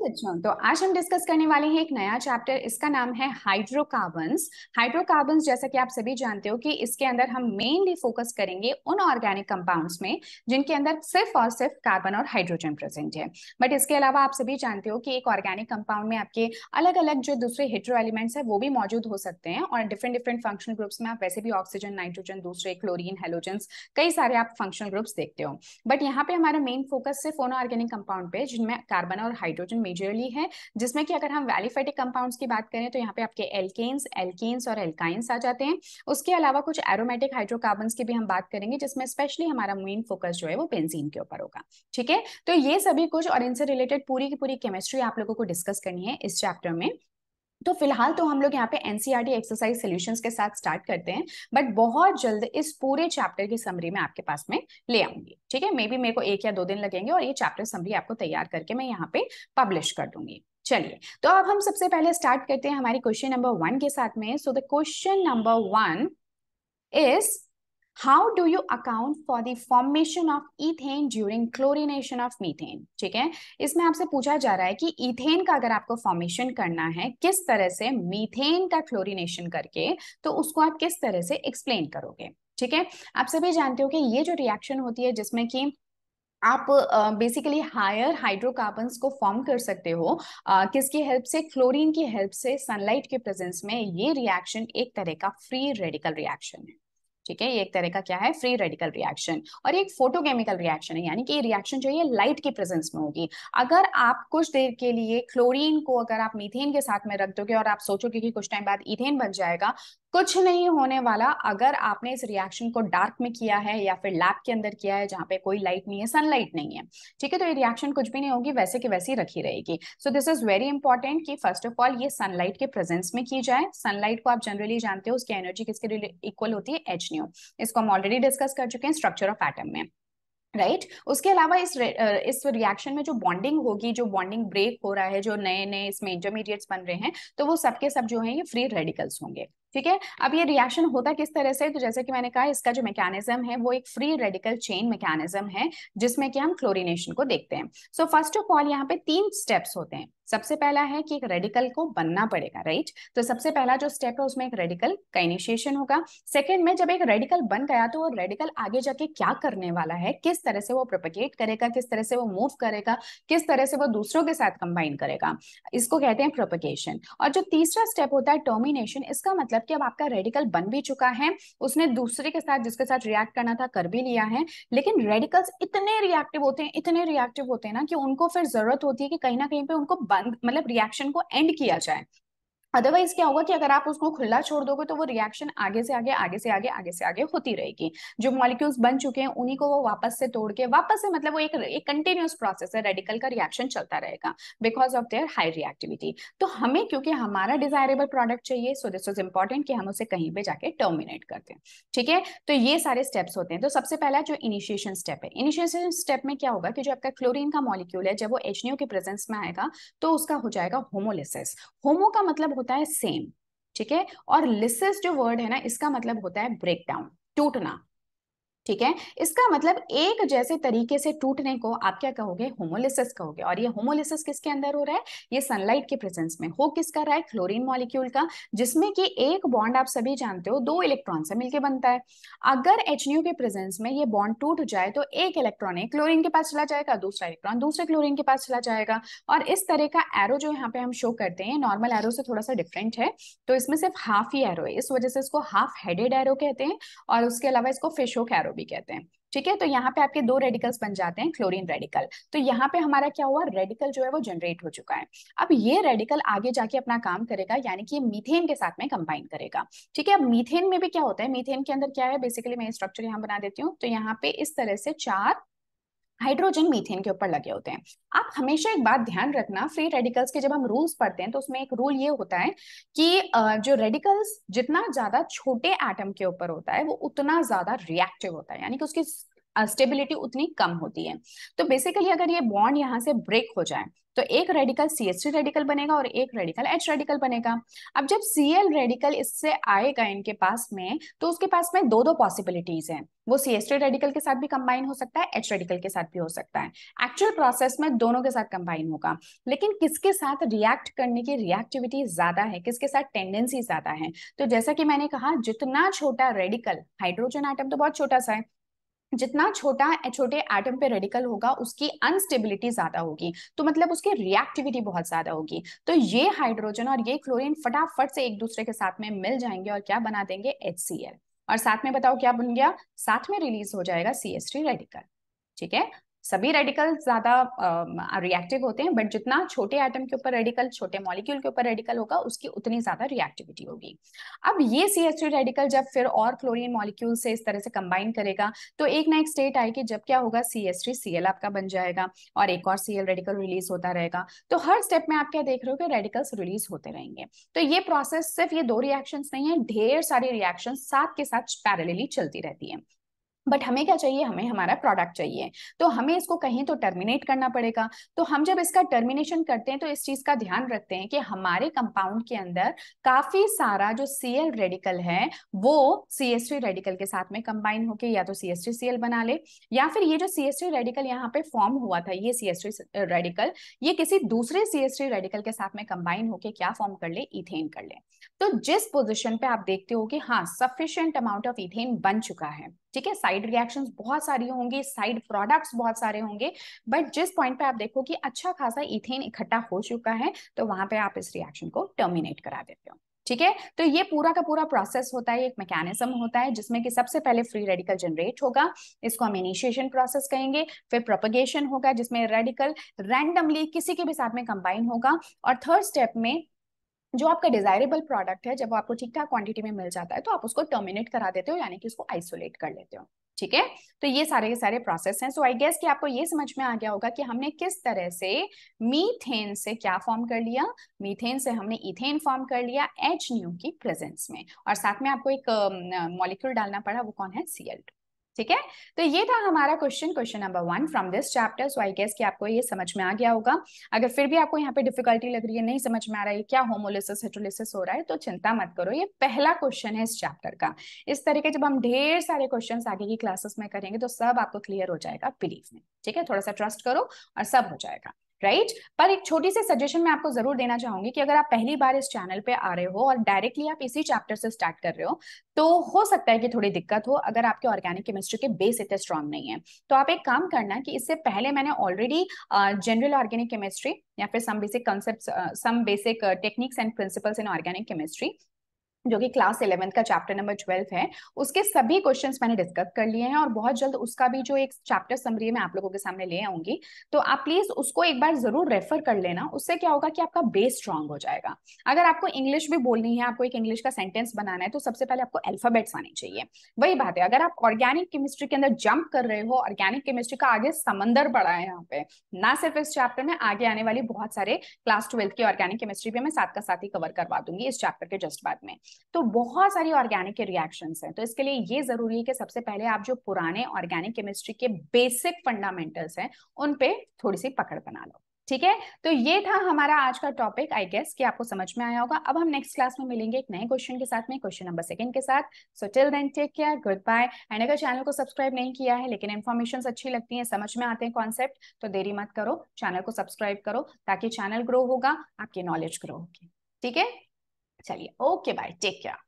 बच्चों तो आज हम डिस्कस करने वाले हैं एक नया चैप्टर इसका नाम है हाइड्रोकार्बन हाइड्रोकार्बन जैसा कि आप सभी जानते हो कि इसके अंदर हम मेनली फोकस करेंगे उन ऑर्गेनिक कंपाउंड्स में जिनके अंदर सिर्फ और सिर्फ कार्बन और हाइड्रोजन प्रेजेंट है बट इसके अलावा आप सभी जानते हो कि एक ऑर्गेनिक कंपाउंड में आपके अलग अलग जो दूसरे हिड्रो एलिमेंट्स है वो भी मौजूद हो सकते हैं और डिफरेंट डिफरेंट फंक्शनल ग्रुप्स में आप वैसे भी ऑक्सीजन नाइट्रोजन दूसरे क्लोरीन हेलोजन कई सारे आप फंक्शनल ग्रुप्स देखते हो बट यहाँ पे हमारा मेन फोकस सिर्फ उन ऑर्गेनिक कंपाउंड पे जिनमें कार्बन और हाइड्रोजन कंपोजिशन मेजरली है जिसमें कि अगर हम वैलीफेटिक कंपाउंड्स की बात करें तो यहाँ पे आपके एल्केन्स एल्केन्स और एल्काइंस आ जाते हैं उसके अलावा कुछ एरोमेटिक हाइड्रोकार्बन की भी हम बात करेंगे जिसमें स्पेशली हमारा मेन फोकस जो है वो बेंजीन के ऊपर होगा ठीक है तो ये सभी कुछ और इनसे रिलेटेड पूरी की पूरी केमिस्ट्री आप लोगों को डिस्कस करनी है इस चैप्टर में तो फिलहाल तो हम लोग यहाँ पे एनसीईआरटी एक्सरसाइज सॉल्यूशंस के साथ स्टार्ट करते हैं बट बहुत जल्द इस पूरे चैप्टर की समरी में आपके पास में ले आऊंगी ठीक है मे बी मेरे को एक या दो दिन लगेंगे और ये चैप्टर समरी आपको तैयार करके मैं यहाँ पे पब्लिश कर दूंगी चलिए तो अब हम सबसे पहले स्टार्ट करते हैं हमारी क्वेश्चन नंबर वन के साथ में so the question number one is how do you account for the formation of ethane during chlorination of methane ठीक है इसमें आपसे पूछा जा रहा है कि इथेन का अगर आपको फॉर्मेशन करना है किस तरह से मीथेन का क्लोरिनेशन करके तो उसको आप किस तरह से एक्सप्लेन करोगे ठीक है आप सभी जानते हो कि ये जो रिएक्शन होती है जिसमें कि आप बेसिकली हायर हाइड्रोकार्बन्स को फॉर्म कर सकते हो uh, किसकी हेल्प से क्लोरीन की हेल्प से सनलाइट के प्रेजेंस में ये रिएक्शन एक तरह का फ्री रेडिकल रिएक्शन है ठीक है ये एक तरह का क्या है फ्री रेडिकल रिएक्शन और ये एक फोटोकेमिकल रिएक्शन है यानी कि ये रिएक्शन जो है लाइट की प्रेजेंस में होगी अगर आप कुछ देर के लिए क्लोरीन को अगर आप मीथेन के साथ में रख दोगे और आप सोचोगे कि कुछ टाइम बाद इथेन बन जाएगा कुछ नहीं होने वाला अगर आपने इस रिएक्शन को डार्क में किया है या फिर लैब के अंदर किया है जहां पे कोई लाइट नहीं है सनलाइट नहीं है ठीक है तो ये रिएक्शन कुछ भी नहीं होगी वैसे की वैसी रखी रहेगी so this is very important कि फर्स्ट ऑफ ऑल ये सनलाइट के प्रेजेंस में की जाए सनलाइट को आप जनरली जानते हो उसकी एनर्जी किसके इक्वल होती है एच करती हूँ इसको हम ऑलरेडी डिस्कस कर चुके हैं स्ट्रक्चर ऑफ एटम में राइट right? उसके अलावा इस इस रिएक्शन में जो बॉन्डिंग होगी जो बॉन्डिंग ब्रेक हो रहा है जो नए नए इसमें इंटरमीडिएट्स बन रहे हैं तो वो सबके सब जो है ये फ्री रेडिकल्स होंगे ठीक है अब ये रिएक्शन होता किस तरह से तो जैसे कि मैंने कहा इसका जो मैकेनिज्म है वो एक फ्री रेडिकल चेन मैकेनिज्म है जिसमें कि हम क्लोरिनेशन को देखते हैं सो फर्स्ट ऑफ ऑल यहाँ पे तीन स्टेप्स होते हैं सबसे पहला है कि एक रेडिकल को बनना पड़ेगा राइट तो सबसे पहला जो स्टेप है उसमें एक रेडिकल का इनिशिएशन होगा सेकंड में जब एक रेडिकल बन गया तो वो रेडिकल आगे जाके क्या करने वाला है किस तरह से वो प्रोपगेट करेगा किस तरह से वो मूव करेगा किस तरह से वो दूसरों के साथ कंबाइन करेगा इसको कहते हैं प्रोपगेशन और जो तीसरा स्टेप होता है टर्मिनेशन इसका मतलब जबकि अब आपका रेडिकल बन भी चुका है उसने दूसरे के साथ जिसके साथ रिएक्ट करना था कर भी लिया है लेकिन रेडिकल्स इतने रिएक्टिव होते हैं इतने रिएक्टिव होते हैं ना कि उनको फिर जरूरत होती है कि कहीं ना कहीं पे उनको बंद मतलब रिएक्शन को एंड किया जाए अदरवाइज क्या होगा कि अगर आप उसको खुला छोड़ दोगे तो वो रिएक्शन आगे से आगे आगे से आगे आगे से आगे होती रहेगी जो मॉलिक्यूल्स बन चुके हैं उन्हीं को वो वापस से तोड़ के वापस से मतलब वो एक एक कंटिन्यूस प्रोसेस है रेडिकल का रिएक्शन चलता रहेगा because of their high reactivity तो हमें क्योंकि हमारा डिजायरेबल प्रोडक्ट चाहिए सो दिस इज इंपॉर्टेंट कि हम उसे कहीं पर जाके टर्मिनेट करते हैं ठीक है तो ये सारे स्टेप्स होते हैं तो सबसे पहला जो इनिशिएशन स्टेप है इनिशिएशन स्टेप में क्या होगा कि जो आपका क्लोरिन का मॉलिक्यूल है जब वो एचनियो के प्रेजेंस में आएगा तो उसका हो जाएगा होमोलिसिस होमो का मतलब होता है सेम ठीक है और लिसिस जो वर्ड है ना इसका मतलब होता है ब्रेकडाउन टूटना ठीक है इसका मतलब एक जैसे तरीके से टूटने को आप क्या कहोगे होमोलिसिस कहोगे और ये होमोलिसिस किसके अंदर हो रहा है ये सनलाइट के प्रेजेंस में हो किसका रहा है क्लोरीन मॉलिक्यूल का जिसमें कि एक बॉन्ड आप सभी जानते हो दो इलेक्ट्रॉन से मिलकर बनता है अगर एच के प्रेजेंस में ये बॉन्ड टूट जाए तो एक इलेक्ट्रॉन एक क्लोरिन के पास चला जाएगा दूसरा इलेक्ट्रॉन दूसरे क्लोरिन के पास चला जाएगा और इस तरह का एरो जो यहाँ पे हम शो करते हैं नॉर्मल एरो से थोड़ा सा डिफरेंट है तो इसमें सिर्फ हाफ ही एरो है इस वजह से इसको हाफ हेडेड एरो कहते हैं और उसके अलावा इसको फिशोक एरो भी कहते हैं ठीक है तो यहाँ पे आपके दो रेडिकल्स बन जाते हैं क्लोरीन रेडिकल तो यहाँ पे हमारा क्या हुआ रेडिकल जो है वो जनरेट हो चुका है अब ये रेडिकल आगे जाके अपना काम करेगा यानी कि ये मीथेन के साथ में कंबाइन करेगा ठीक है अब मीथेन में भी क्या होता है मीथेन के अंदर क्या है बेसिकली मैं स्ट्रक्चर यहाँ बना देती हूँ तो यहाँ पे इस तरह से चार हाइड्रोजन मीथेन के ऊपर लगे होते हैं आप हमेशा एक बात ध्यान रखना फ्री रेडिकल्स के जब हम रूल्स पढ़ते हैं तो उसमें एक रूल ये होता है कि जो रेडिकल्स जितना ज्यादा छोटे एटम के ऊपर होता है वो उतना ज्यादा रिएक्टिव होता है यानी कि उसकी स्टेबिलिटी उतनी कम होती है तो बेसिकली अगर ये बॉन्ड यहाँ से ब्रेक हो जाए तो एक रेडिकल सी एच रेडिकल बनेगा और एक रेडिकल एच रेडिकल बनेगा अब जब सी एल रेडिकल इससे आएगा इनके पास में तो उसके पास में दो दो पॉसिबिलिटीज हैं वो सी एच रेडिकल के साथ भी कंबाइन हो सकता है एच रेडिकल के साथ भी हो सकता है एक्चुअल प्रोसेस में दोनों के साथ कंबाइन होगा लेकिन किसके साथ रिएक्ट करने की रिएक्टिविटी ज्यादा है किसके साथ टेंडेंसी ज्यादा है तो जैसा कि मैंने कहा जितना छोटा रेडिकल हाइड्रोजन आइटम तो बहुत छोटा सा है जितना छोटा छोटे एटम पे रेडिकल होगा उसकी अनस्टेबिलिटी ज्यादा होगी तो मतलब उसकी रिएक्टिविटी बहुत ज्यादा होगी तो ये हाइड्रोजन और ये क्लोरीन फटाफट से एक दूसरे के साथ में मिल जाएंगे और क्या बना देंगे एच और साथ में बताओ क्या बन गया साथ में रिलीज हो जाएगा सी एस रेडिकल ठीक है सभी रेडिकल ज्यादा रिएक्टिव होते हैं बट जितना छोटे एटम के ऊपर रेडिकल छोटे मॉलिक्यूल के ऊपर रेडिकल होगा उसकी उतनी ज्यादा रिएक्टिविटी होगी अब ये सी एस टी रेडिकल जब फिर और क्लोरीन मॉलिक्यूल से इस तरह से कंबाइन करेगा तो एक ना एक स्टेट आएगी जब क्या होगा C S three C L आपका बन जाएगा और एक और सी एल रेडिकल रिलीज होता रहेगा तो हर स्टेप में आप क्या देख रहे हो कि रेडिकल्स रिलीज होते रहेंगे तो ये प्रोसेस सिर्फ ये दो रिएक्शन नहीं है ढेर सारी रिएक्शन साथ के साथ पैरेलली चलती रहती है बट हमें क्या चाहिए हमें हमारा प्रोडक्ट चाहिए तो हमें इसको कहीं तो टर्मिनेट करना पड़ेगा तो हम जब इसका टर्मिनेशन करते हैं तो इस चीज का ध्यान रखते हैं कि हमारे कंपाउंड के अंदर काफी सारा जो सीएल रेडिकल है वो सी एस टी रेडिकल के साथ में कंबाइन होके या तो सीएसटी सीएल बना ले या फिर ये जो सी एस टी रेडिकल यहाँ पे फॉर्म हुआ था ये सी एस टी रेडिकल ये किसी दूसरे सीएसटी रेडिकल के साथ में कंबाइन होके क्या फॉर्म कर ले इथेन कर ले तो जिस पोजिशन पे आप देखते हो कि हाँ सफिशियंट अमाउंट ऑफ इथेन बन चुका है ठीक है साइड रिएक्शन बहुत सारी होंगी साइड प्रोडक्ट्स बहुत सारे होंगे बट जिस पॉइंट पे आप देखो कि अच्छा खासा इथेन इकट्ठा हो चुका है तो वहां पे आप इस रिएक्शन को टर्मिनेट करा देते हो ठीक है तो ये पूरा का पूरा प्रोसेस होता है एक मैकेनिज्म होता है जिसमें कि सबसे पहले फ्री रेडिकल जनरेट होगा इसको हम इनिशिएशन प्रोसेस कहेंगे फिर प्रोपगेशन होगा जिसमें रेडिकल रैंडमली किसी के भी साथ में कंबाइन होगा और थर्ड स्टेप में जो आपका डिजायरेबल प्रोडक्ट है जब आपको ठीक ठाक क्वांटिटी में मिल जाता है तो आप उसको टर्मिनेट करा देते हो यानी कि उसको आइसोलेट कर लेते हो ठीक है तो ये सारे के सारे प्रोसेस हैं सो आई गेस कि आपको ये समझ में आ गया होगा कि हमने किस तरह से मीथेन से क्या फॉर्म कर लिया मीथेन से हमने इथेन फॉर्म कर लिया एच न्यू की प्रेजेंस में और साथ में आपको एक मॉलिक्यूल डालना पड़ा वो कौन है सीएल ठीक है तो ये था हमारा question question number one from this chapter so I guess कि आपको ये समझ में आ गया होगा अगर फिर भी आपको यहाँ पे डिफिकल्टी लग रही है नहीं समझ में आ रहा है क्या होमोलिसिस हेटोलिसिस हो रहा है तो चिंता मत करो ये पहला क्वेश्चन है इस चैप्टर का इस तरीके जब हम ढेर सारे क्वेश्चन आगे की क्लासेस में करेंगे तो सब आपको क्लियर हो जाएगा प्लीज में ठीक है थोड़ा सा ट्रस्ट करो और सब हो जाएगा राइट right? पर एक छोटी सी सजेशन मैं आपको जरूर देना चाहूंगी कि अगर आप पहली बार इस चैनल पे आ रहे हो और डायरेक्टली आप इसी चैप्टर से स्टार्ट कर रहे हो तो हो सकता है कि थोड़ी दिक्कत हो अगर आपके ऑर्गेनिक केमिस्ट्री के बेस इतने स्ट्रांग नहीं है तो आप एक काम करना कि इससे पहले मैंने ऑलरेडी जनरल ऑर्गेनिक केमिस्ट्री या फिर some basic concept some basic techniques and principles in organic chemistry जो कि क्लास इलेवेंथ का चैप्टर नंबर ट्वेल्व है उसके सभी क्वेश्चंस मैंने डिस्कस कर लिए हैं और बहुत जल्द उसका भी जो एक चैप्टर समरी मैं आप लोगों के सामने ले आऊंगी तो आप प्लीज उसको एक बार जरूर रेफर कर लेना उससे क्या होगा कि आपका बेस स्ट्रांग हो जाएगा अगर आपको इंग्लिश भी बोलनी है आपको एक इंग्लिश का सेंटेंस बनाना है तो सबसे पहले आपको एल्फाबेट्स आने चाहिए वही बात है अगर आप ऑर्गेनिक केमिस्ट्री के अंदर जंप कर रहे हो ऑर्गेनिक केमिस्ट्री का आगे समंदर पड़ा है यहाँ पे ना सिर्फ इस चैप्टर में आगे आने वाली बहुत सारे क्लास ट्वेल्थ की ऑर्गेनिक केमिस्ट्री भी मैं साथ का साथ ही कवर करवा दूंगी इस चैप्टर के जस्ट बाद में तो बहुत सारी ऑर्गेनिक के रिएक्शन है तो इसके लिए ये जरूरी है कि सबसे पहले आप जो पुराने ऑर्गेनिक केमिस्ट्री के बेसिक फंडामेंटल्स हैं उन पे थोड़ी सी पकड़ बना लो ठीक है तो ये था हमारा आज का टॉपिक आई गेस कि आपको समझ में आया होगा अब हम नेक्स्ट क्लास में मिलेंगे एक नए क्वेश्चन के साथ में क्वेश्चन नंबर सेकंड के साथ so till then take care good bye and अगर चैनल को सब्सक्राइब नहीं किया है लेकिन इन्फॉर्मेशन अच्छी लगती है समझ में आते हैं कॉन्सेप्ट तो देरी मत करो चैनल को सब्सक्राइब करो ताकि चैनल ग्रो होगा आपकी नॉलेज ग्रो होगी ठीक है चलिए ओके बाय टेक केयर